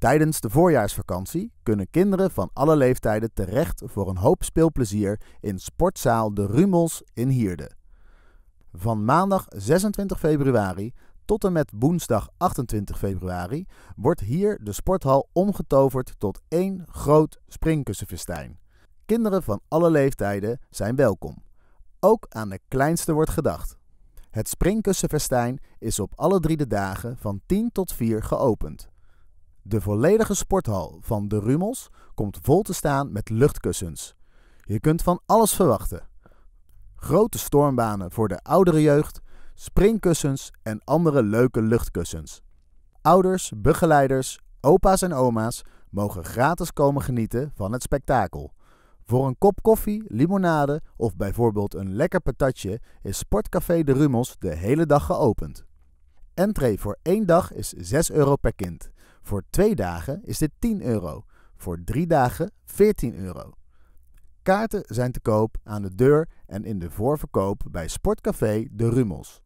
Tijdens de voorjaarsvakantie kunnen kinderen van alle leeftijden terecht voor een hoop speelplezier in sportzaal De Rumels in Hierde. Van maandag 26 februari tot en met woensdag 28 februari wordt hier de sporthal omgetoverd tot één groot springkussenfestijn. Kinderen van alle leeftijden zijn welkom. Ook aan de kleinste wordt gedacht. Het springkussenfestijn is op alle drie de dagen van 10 tot 4 geopend. De volledige sporthal van de Rumels komt vol te staan met luchtkussens. Je kunt van alles verwachten. Grote stormbanen voor de oudere jeugd, springkussens en andere leuke luchtkussens. Ouders, begeleiders, opa's en oma's mogen gratis komen genieten van het spektakel. Voor een kop koffie, limonade of bijvoorbeeld een lekker patatje is Sportcafé de Rumels de hele dag geopend. Entree voor één dag is 6 euro per kind voor twee dagen is dit 10 euro. Voor drie dagen 14 euro. Kaarten zijn te koop aan de deur en in de voorverkoop bij Sportcafé De Rummels.